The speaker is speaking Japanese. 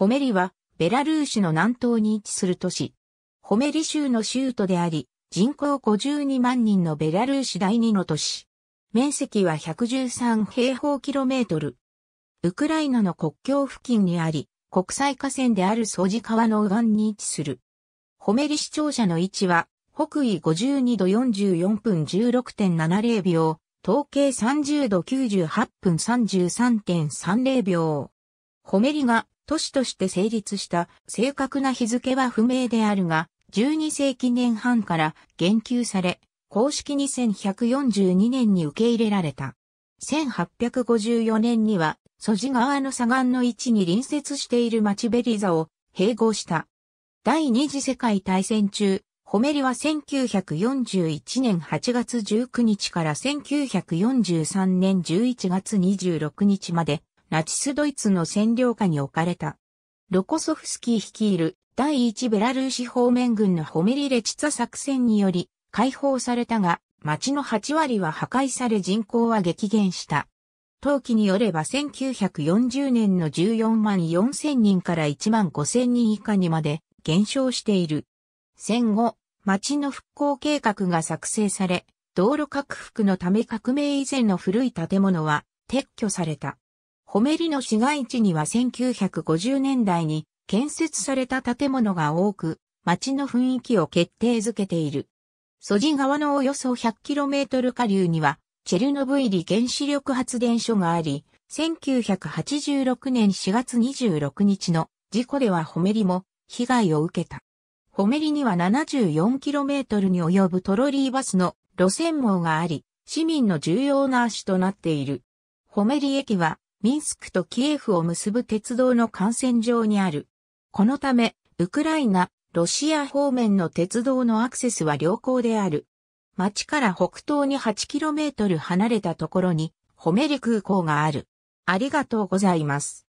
ホメリは、ベラルーシの南東に位置する都市。ホメリ州の州都であり、人口52万人のベラルーシ第二の都市。面積は113平方キロメートル。ウクライナの国境付近にあり、国際河川であるソジ川の右岸に位置する。ホメリ市庁舎の位置は、北緯52度44分16.70秒、統計30度98分33.30秒。ホメリが都市として成立した正確な日付は不明であるが、12世紀年半から言及され、公式に1142年に受け入れられた。1854年には、蘇地川の左岸の位置に隣接している町ベリザを併合した。第二次世界大戦中、ホメリは1941年8月19日から1943年11月26日までナチスドイツの占領下に置かれた。ロコソフスキー率いる第一ベラルーシ方面軍のホメリレチツァ作戦により解放されたが、町の8割は破壊され人口は激減した。当期によれば1940年の14万4千人から1万5千人以下にまで減少している。戦後、町の復興計画が作成され、道路拡幅のため革命以前の古い建物は撤去された。ホメリの市街地には1950年代に建設された建物が多く、街の雰囲気を決定づけている。ソジ川のおよそ 100km 下流には、チェルノブイリ原子力発電所があり、1986年4月26日の事故ではホメリも被害を受けた。ホメリには 74km に及ぶトロリーバスの路線網があり、市民の重要な足となっている。ホメリ駅はミンスクとキエフを結ぶ鉄道の幹線上にある。このため、ウクライナ、ロシア方面の鉄道のアクセスは良好である。町から北東に 8km 離れたところに、ホメリ空港がある。ありがとうございます。